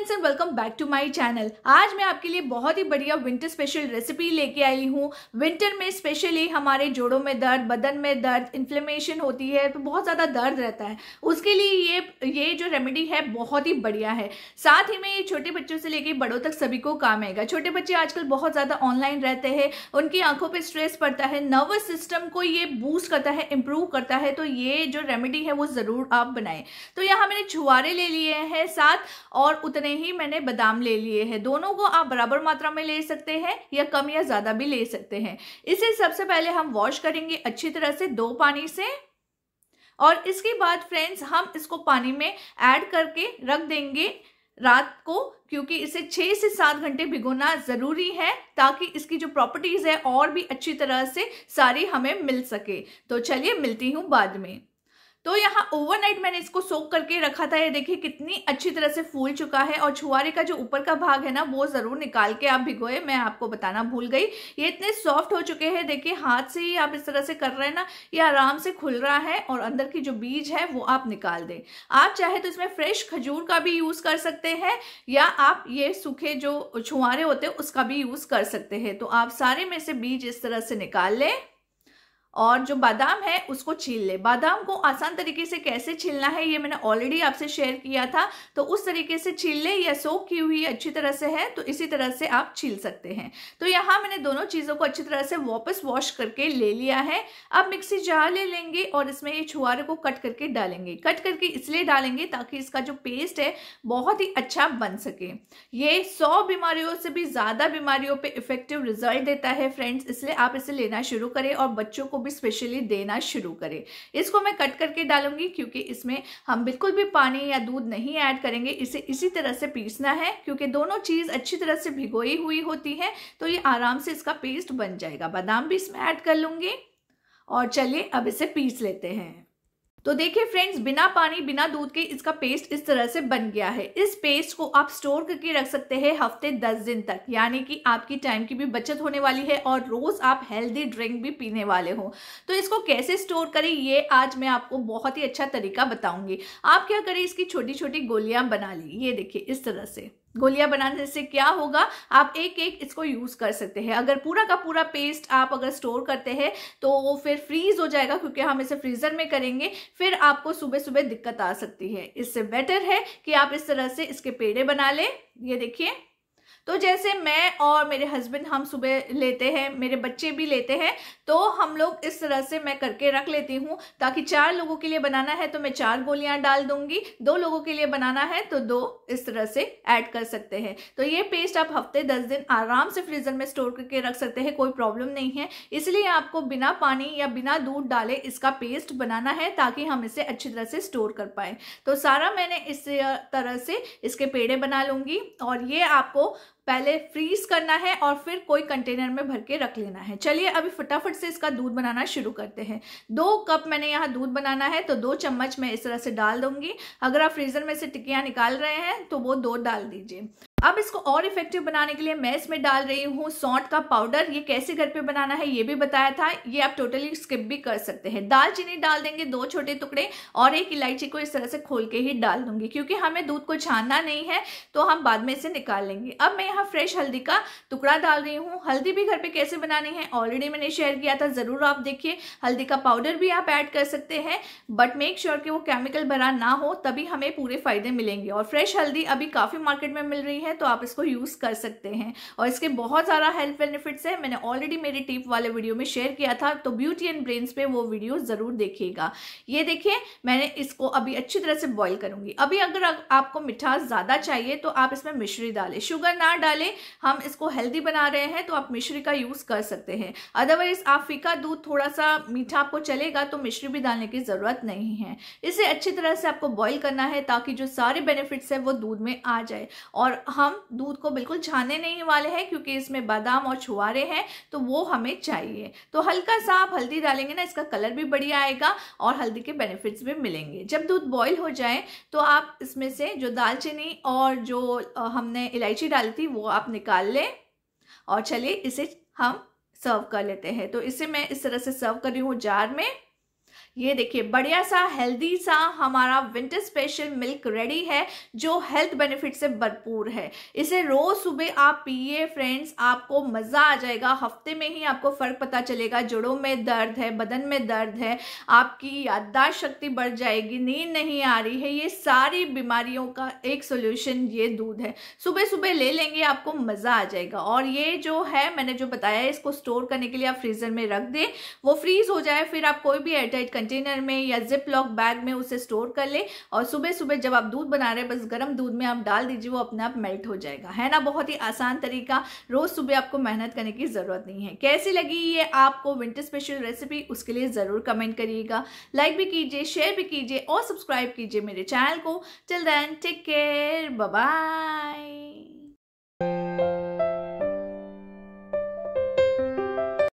friends and welcome back to my channel आज मैं आपके लिए बहुत ही बढ़िया विंटर स्पेशल रेसिपी लेके आई हूँ विंटर में स्पेशली हमारे जोड़ों में दर्द बदन में दर्द इन्फ्लेमेशन होती है तो बहुत ज़्यादा दर्द रहता है उसके लिए ये ये जो रेमेडी है बहुत ही बढ़िया है साथ ही में ये छोटे बच्चों से लेके बड़ों तक सभी को काम आएगा छोटे बच्चे आजकल बहुत ज़्यादा ऑनलाइन रहते हैं उनकी आंखों पर स्ट्रेस पड़ता है नर्वस सिस्टम को ये बूस्ट करता है इम्प्रूव करता है तो ये जो रेमेडी है वो ज़रूर आप बनाएं तो यहाँ मैंने छुआरे ले लिए हैं साथ और उतने में ही मैंने बादाम ले लिए हैं दोनों को आप बराबर मात्रा में ले सकते हैं या कम या ज़्यादा भी ले सकते हैं इसे सबसे पहले हम वॉश करेंगे अच्छी तरह से दो पानी से और इसके बाद फ्रेंड्स हम इसको पानी में ऐड करके रख देंगे रात को क्योंकि इसे छः से सात घंटे भिगोना ज़रूरी है ताकि इसकी जो प्रॉपर्टीज़ है और भी अच्छी तरह से सारी हमें मिल सके तो चलिए मिलती हूँ बाद में तो यहाँ ओवरनाइट मैंने इसको सोक करके रखा था ये देखिए कितनी अच्छी तरह से फूल चुका है और छुआरे का जो ऊपर का भाग है ना वो ज़रूर निकाल के आप भिगोए मैं आपको बताना भूल गई ये इतने सॉफ्ट हो चुके हैं देखिए हाथ से ही आप इस तरह से कर रहे हैं ना ये आराम से खुल रहा है और अंदर की जो बीज है वो आप निकाल दें आप चाहे तो इसमें फ्रेश खजूर का भी यूज़ कर सकते हैं या आप ये सूखे जो छुआरे होते हैं उसका भी यूज़ कर सकते हैं तो आप सारे में से बीज इस तरह से निकाल लें और जो बादाम है उसको छील ले बादाम को आसान तरीके से कैसे छीलना है ये मैंने ऑलरेडी आपसे शेयर किया था तो उस तरीके से छील ले या सोख की हुई अच्छी तरह से है तो इसी तरह से आप छील सकते हैं तो यहाँ मैंने दोनों चीज़ों को अच्छी तरह से वापस वॉश करके ले लिया है अब मिक्सी जार ले लेंगे और इसमें ये छुआरे को कट करके डालेंगे कट करके इसलिए डालेंगे ताकि इसका जो पेस्ट है बहुत ही अच्छा बन सके ये सौ बीमारियों से भी ज़्यादा बीमारियों पर इफेक्टिव रिजल्ट देता है फ्रेंड्स इसलिए आप इसे लेना शुरू करें और बच्चों को भी स्पेशली देना शुरू करें इसको मैं कट करके डालूंगी क्योंकि इसमें हम बिल्कुल भी पानी या दूध नहीं ऐड करेंगे इसे इसी तरह से पीसना है क्योंकि दोनों चीज़ अच्छी तरह से भिगोई हुई होती है तो ये आराम से इसका पेस्ट बन जाएगा बादाम भी इसमें ऐड कर लूँगी और चलिए अब इसे पीस लेते हैं तो देखिए फ्रेंड्स बिना पानी बिना दूध के इसका पेस्ट इस तरह से बन गया है इस पेस्ट को आप स्टोर करके रख सकते हैं हफ्ते दस दिन तक यानी कि आपकी टाइम की भी बचत होने वाली है और रोज आप हेल्दी ड्रिंक भी पीने वाले हो तो इसको कैसे स्टोर करें ये आज मैं आपको बहुत ही अच्छा तरीका बताऊंगी आप क्या करें इसकी छोटी छोटी गोलियां बना ली ये देखिए इस तरह से गोलियां बनाने से क्या होगा आप एक एक इसको यूज कर सकते हैं अगर पूरा का पूरा पेस्ट आप अगर स्टोर करते हैं तो वो फिर फ्रीज हो जाएगा क्योंकि हम इसे फ्रीजर में करेंगे फिर आपको सुबह सुबह दिक्कत आ सकती है इससे बेटर है कि आप इस तरह से इसके पेड़े बना लें ये देखिए तो जैसे मैं और मेरे हस्बैंड हम सुबह लेते हैं मेरे बच्चे भी लेते हैं तो हम लोग इस तरह से मैं करके रख लेती हूँ ताकि चार लोगों के लिए बनाना है तो मैं चार गोलियाँ डाल दूंगी दो लोगों के लिए बनाना है तो दो इस तरह से ऐड कर सकते हैं तो ये पेस्ट आप हफ्ते दस दिन आराम से फ्रीजर में स्टोर करके रख सकते हैं कोई प्रॉब्लम नहीं है इसलिए आपको बिना पानी या बिना दूध डाले इसका पेस्ट बनाना है ताकि हम इसे अच्छी तरह से स्टोर कर पाए तो सारा मैंने इस तरह से इसके पेड़े बना लूँगी और ये आपको पहले फ्रीज करना है और फिर कोई कंटेनर में भर के रख लेना है चलिए अभी फटाफट से इसका दूध बनाना शुरू करते हैं दो कप मैंने यहाँ दूध बनाना है तो दो चम्मच मैं इस तरह से डाल दूंगी अगर आप फ्रीज़र में से टिकियाँ निकाल रहे हैं तो वो दो डाल दीजिए अब इसको और इफेक्टिव बनाने के लिए मैं इसमें डाल रही हूँ सौंट का पाउडर ये कैसे घर पे बनाना है ये भी बताया था ये आप टोटली स्किप भी कर सकते हैं दालचीनी डाल देंगे दो छोटे टुकड़े और एक इलायची को इस तरह से खोल के ही डाल दूंगी क्योंकि हमें दूध को छानना नहीं है तो हम बाद में इसे निकाल लेंगे अब मैं यहाँ फ्रेश हल्दी का टुकड़ा डाल रही हूँ हल्दी भी घर पर कैसे बनानी है ऑलरेडी मैंने शेयर किया था ज़रूर आप देखिए हल्दी का पाउडर भी आप ऐड कर सकते हैं बट मेक श्योर कि वो केमिकल भरा ना हो तभी हमें पूरे फायदे मिलेंगे और फ्रेश हल्दी अभी काफ़ी मार्केट में मिल रही है तो आप इसको यूज़ कर सकते हैं और इसके बहुत ज़्यादा हेल्थ बेनिफिट्स है मैंने ऑलरेडी मेरे टिप वाले वीडियो में शेयर किया था तो ब्यूटी एंड ब्रेन्स पे वो वीडियो ज़रूर देखिएगा ये देखिए मैंने इसको अभी अच्छी तरह से बॉईल करूंगी अभी अगर आपको मिठास ज़्यादा चाहिए तो आप इसमें मिश्री डालें शुगर ना डालें हम इसको हेल्दी बना रहे हैं तो आप मिश्री का यूज़ कर सकते हैं अदरवाइज़ आप फीका दूध थोड़ा सा मीठा आपको चलेगा तो मिश्री भी डालने की ज़रूरत नहीं है इसे अच्छी तरह से आपको बॉइल करना है ताकि जो सारे बेनिफिट्स है वो दूध में आ जाए और हम हम दूध को बिल्कुल छाने नहीं वाले हैं क्योंकि इसमें बादाम और छुआरे हैं तो वो हमें चाहिए तो हल्का सा आप हल्दी डालेंगे ना इसका कलर भी बढ़िया आएगा और हल्दी के बेनिफिट्स भी मिलेंगे जब दूध बॉईल हो जाए तो आप इसमें से जो दालचीनी और जो हमने इलायची डाली थी वो आप निकाल लें और चलिए इसे हम सर्व कर लेते हैं तो इसे मैं इस तरह से सर्व कर रही हूँ जार में ये देखिए बढ़िया सा हेल्दी सा हमारा विंटर स्पेशल मिल्क रेडी है जो हेल्थ बेनिफिट से भरपूर है इसे रोज सुबह आप पिए फ्रेंड्स आपको मज़ा आ जाएगा हफ्ते में ही आपको फ़र्क पता चलेगा जोड़ों में दर्द है बदन में दर्द है आपकी याददाश्त शक्ति बढ़ जाएगी नींद नहीं आ रही है ये सारी बीमारियों का एक सोल्यूशन ये दूध है सुबह सुबह ले लेंगे आपको मज़ा आ जाएगा और ये जो है मैंने जो बताया इसको स्टोर करने के लिए आप फ्रीज़र में रख दें वो फ्रीज़ हो जाए फिर आप कोई भी एयरटाइट कंटेनर में या जिप लॉक बैग में उसे स्टोर कर ले और सुबह सुबह जब आप दूध बना रहे हैं बस गर्म दूध में आप डाल दीजिए वो अपने आप मेल्ट हो जाएगा है ना बहुत ही आसान तरीका रोज़ सुबह आपको मेहनत करने की ज़रूरत नहीं है कैसी लगी ये आपको विंटर स्पेशल रेसिपी उसके लिए ज़रूर कमेंट करिएगा लाइक भी कीजिए शेयर भी कीजिए और सब्सक्राइब कीजिए मेरे चैनल को till then take care bye